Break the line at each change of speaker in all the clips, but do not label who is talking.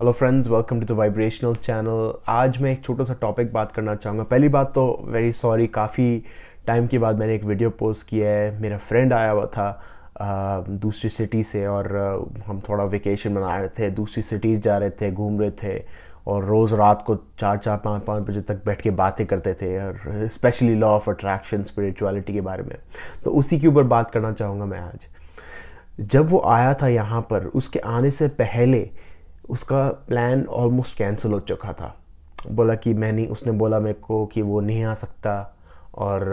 hello friends welcome to the vibrational channel आज मैं एक छोटा सा टॉपिक बात करना चाहूँगा पहली बात तो वेरी सॉरी काफ़ी टाइम के बाद मैंने एक वीडियो पोस्ट किया है मेरा फ्रेंड आया हुआ था दूसरी सिटी से और हम थोड़ा वेकेशन मना रहे थे दूसरी सिटीज़ जा रहे थे घूम रहे थे और रोज़ रात को चार चार पाँच पाँच बजे तक बैठ के बातें करते थे और specially law of attraction spirituality के बारे में तो उसी के ऊपर बात करना चाहूँगा मैं आज जब वो आया था यहाँ पर उसके आने से पहले उसका प्लान ऑलमोस्ट कैंसिल हो चुका था बोला कि मैं नहीं उसने बोला मेरे को कि वो नहीं आ सकता और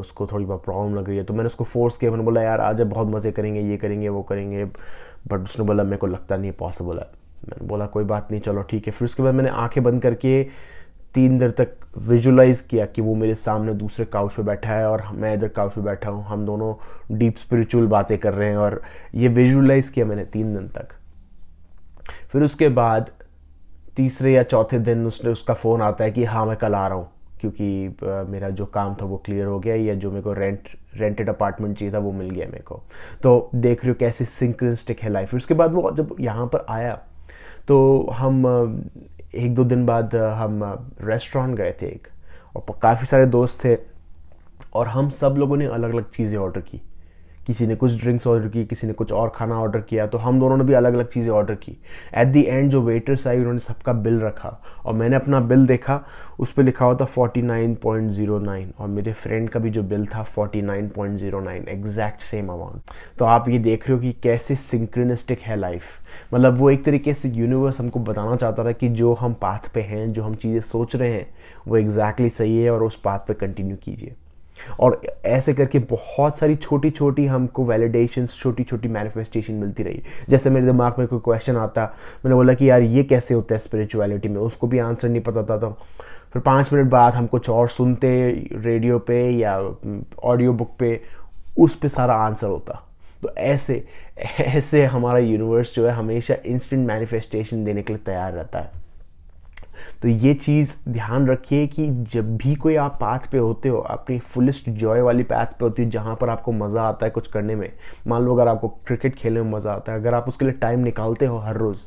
उसको थोड़ी बहुत प्रॉब्लम लग रही है तो मैंने उसको फोर्स किया मैंने बोला यार आज बहुत मज़े करेंगे ये करेंगे वो करेंगे बट उसने बोला मेरे को लगता नहीं पॉसिबल है मैंने बोला कोई बात नहीं चलो ठीक है फिर उसके बाद मैंने आंखें बंद करके तीन देर तक विजुलाइज़ किया कि वो मेरे सामने दूसरे काउच पे बैठा है और मैं इधर काउच पे बैठा हूँ हम दोनों डीप स्पिरिचुअल बातें कर रहे हैं और ये विजुलाइज़ किया मैंने तीन दिन तक फिर उसके बाद तीसरे या चौथे दिन उसने उसका फ़ोन आता है कि हाँ मैं कल आ रहा हूँ क्योंकि मेरा जो काम था वो क्लियर हो गया या जो मेरे को रेंट रेंटेड अपार्टमेंट चाहिए था वो मिल गया मेरे को तो देख रहे हो कैसे सिंक्रिस्टिक है लाइफ उसके बाद वो जब यहाँ पर आया तो हम एक दो दिन बाद हम रेस्टोरेंट गए थे एक और काफ़ी सारे दोस्त थे और हम सब लोगों ने अलग अलग चीज़ें ऑर्डर की किसी ने कुछ ड्रिंक्स ऑर्डर की किसी ने कुछ और खाना ऑर्डर किया तो हम दोनों ने भी अलग अलग चीज़ें ऑर्डर की एट दी एंड जो वेटर्स आई उन्होंने सबका बिल रखा और मैंने अपना बिल देखा उस पर लिखा हुआ था नाइन और मेरे फ्रेंड का भी जो बिल था नाइन एग्जैक्ट सेम अमाउंट तो आप ये देख रहे हो कि कैसे सिंक्रिनिस्टिक है लाइफ मतलब वो एक तरीके से यूनिवर्स हमको बताना चाहता था कि जो हम पाथ पे हैं जो हम चीज़ें सोच रहे हैं वो एग्जैक्टली exactly सही है और उस पाथ पे कंटिन्यू कीजिए और ऐसे करके बहुत सारी छोटी छोटी हमको वैलिडेशंस छोटी छोटी मैनिफेस्टेशन मिलती रही जैसे मेरे दिमाग में कोई क्वेश्चन आता मैंने बोला कि यार ये कैसे होता है स्पिरिचुअलिटी में उसको भी आंसर नहीं पता था तो फिर पाँच मिनट बाद हम कुछ और सुनते रेडियो पे या ऑडियो बुक पे उस पर सारा आंसर होता तो ऐसे ऐसे हमारा यूनिवर्स जो है हमेशा इंस्टेंट मैनिफेस्टेशन देने के लिए तैयार रहता है तो ये चीज़ ध्यान रखिए कि जब भी कोई आप पाथ पे होते हो अपनी फुलेस्ट जॉय वाली पाथ पे होती हो जहाँ पर आपको मज़ा आता है कुछ करने में मान लो अगर आपको क्रिकेट खेलने में मज़ा आता है अगर आप उसके लिए टाइम निकालते हो हर रोज़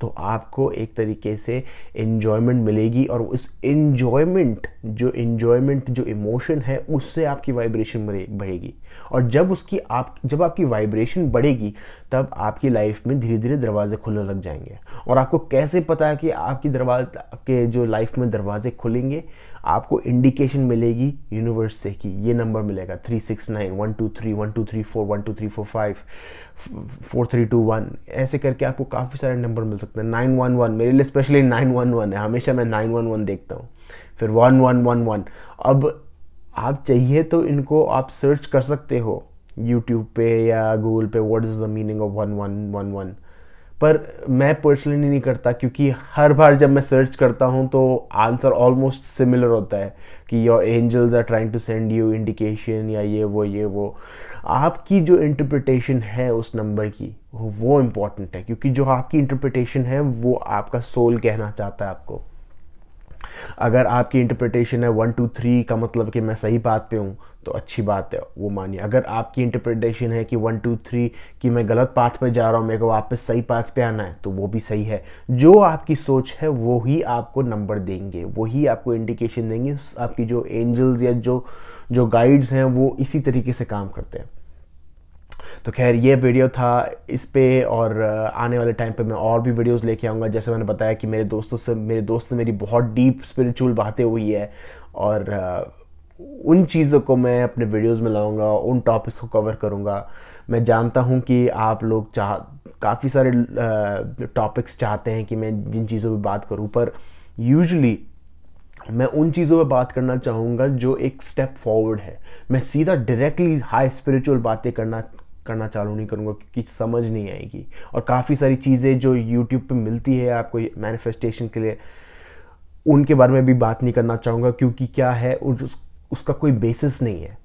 तो आपको एक तरीके से इन्जॉयमेंट मिलेगी और उस इन्जॉयमेंट जो इन्जॉयमेंट जो इमोशन है उससे आपकी वाइब्रेशन बढ़ेगी और जब उसकी आप जब आपकी वाइब्रेशन बढ़ेगी तब आपकी लाइफ में धीरे धीरे दरवाजे खुलने लग जाएंगे और आपको कैसे पता है कि आपकी दरवाजे के जो लाइफ में दरवाजे खुलेंगे आपको इंडिकेशन मिलेगी यूनिवर्स से कि ये नंबर मिलेगा three six nine one two three one two three four one two three four five four three two one ऐसे करके आपको काफ़ी सारे नंबर मिल सकते सकते हैं नाइन वन वन मेरे लिए स्पेशली नाइन वन वन है हमेशा मैं नाइन वन वन देखता हूँ फिर वन वन वन वन अब आप चाहिए तो इनको आप सर्च कर सकते हो यूट्यूब पे या Google pay what is the meaning of one one one one पर मैं पर्सनली नहीं करता क्योंकि हर बार जब मैं सर्च करता हूँ तो आंसर ऑलमोस्ट सिमिलर होता है कि your angels are trying to send you indication या ये वो ये वो आपकी जो इंटरप्रिटेशन है उस नंबर की वो इम्पॉर्टेंट है क्योंकि जो आपकी इंटरप्रिटेशन है वो आपका सोल कहना चाहता है आपको अगर आपकी इंटरप्रिटेशन है वन टू थ्री का मतलब कि मैं सही बात पे हूँ तो अच्छी बात है वो मानिए अगर आपकी इंटरप्रिटेशन है कि वन टू थ्री कि मैं गलत पाथ पे जा रहा हूँ मेरे को वापस सही पाथ पे आना है तो वो भी सही है जो आपकी सोच है वो ही आपको नंबर देंगे वही आपको इंडिकेशन देंगे आपकी जो एंजल्स या जो जो गाइड्स हैं वो इसी तरीके से काम करते हैं तो खैर ये वीडियो था इस पर और आने वाले टाइम पर मैं और भी वीडियोज़ लेके आऊँगा जैसे मैंने बताया कि मेरे दोस्तों से मेरे दोस्त मेरी बहुत डीप स्पिरिचुअल बातें हुई है और उन चीज़ों को मैं अपने वीडियोस में लाऊंगा उन टॉपिक्स को कवर करूंगा मैं जानता हूं कि आप लोग चाह काफ़ी सारे टॉपिक्स चाहते हैं कि मैं जिन चीज़ों पे बात करूं पर यूजुअली मैं उन चीज़ों पे बात करना चाहूँगा जो एक स्टेप फॉरवर्ड है मैं सीधा डायरेक्टली हाई स्पिरिचुअल बातें करना करना चालू नहीं करूँगा क्योंकि समझ नहीं आएगी और काफ़ी सारी चीज़ें जो यूट्यूब पर मिलती है आपको मैनिफेस्टेशन के लिए उनके बारे में भी बात नहीं करना चाहूँगा क्योंकि क्या है उस, उसका कोई बेसिस नहीं है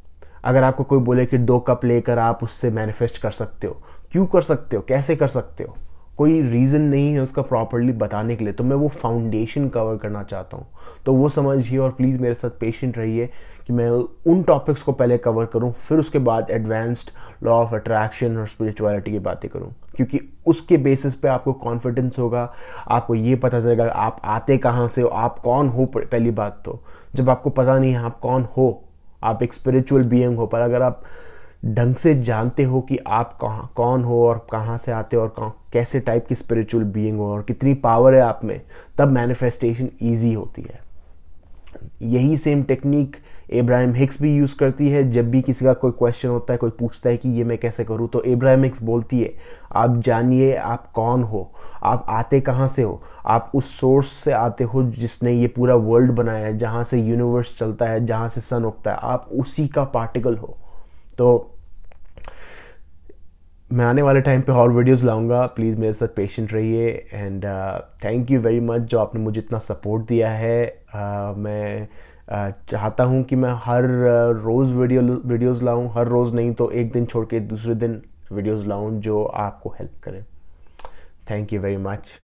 अगर आपको कोई बोले कि दो कप लेकर आप उससे मैनिफेस्ट कर सकते हो क्यों कर सकते हो कैसे कर सकते हो कोई रीज़न नहीं है उसका प्रॉपरली बताने के लिए तो मैं वो फाउंडेशन कवर करना चाहता हूँ तो वो समझिए और प्लीज़ मेरे साथ पेशेंट रहिए कि मैं उन टॉपिक्स को पहले कवर करूँ फिर उसके बाद एडवांस्ड लॉ ऑफ अट्रैक्शन और स्पिरिचुअलिटी की बातें करूँ क्योंकि उसके बेसिस पे आपको कॉन्फिडेंस होगा आपको ये पता चलेगा आप आते कहाँ से हो आप कौन हो पहली बात तो जब आपको पता नहीं है आप कौन हो आप एक स्पिरिचुअल बीइंग हो पर अगर आप ढंग से जानते हो कि आप कहाँ कौन हो और कहाँ से आते हो और कहाँ कैसे टाइप की स्पिरिचुअल बीइंग हो और कितनी पावर है आप में तब मैनिफेस्टेशन ईजी होती है यही सेम टेक्निक एब्राहम हिक्स भी यूज़ करती है जब भी किसी का कोई क्वेश्चन होता है कोई पूछता है कि ये मैं कैसे करूँ तो एब्राहम हिक्स बोलती है आप जानिए आप कौन हो आप आते कहाँ से हो आप उस सोर्स से आते हो जिसने ये पूरा वर्ल्ड बनाया है जहाँ से यूनिवर्स चलता है जहाँ से सन उगता है आप उसी का पार्टिकल हो तो मैं आने वाले टाइम पे और वीडियोस लाऊंगा प्लीज़ मेरे साथ पेशेंट रहिए and thank you very much जो आपने मुझे इतना सपोर्ट दिया है uh, मैं uh, चाहता हूँ कि मैं हर uh, रोज़ वीडियो वीडियोस लाऊं हर रोज़ नहीं तो एक दिन छोड़ के दूसरे दिन वीडियोस लाऊं जो आपको हेल्प करें थैंक यू वेरी मच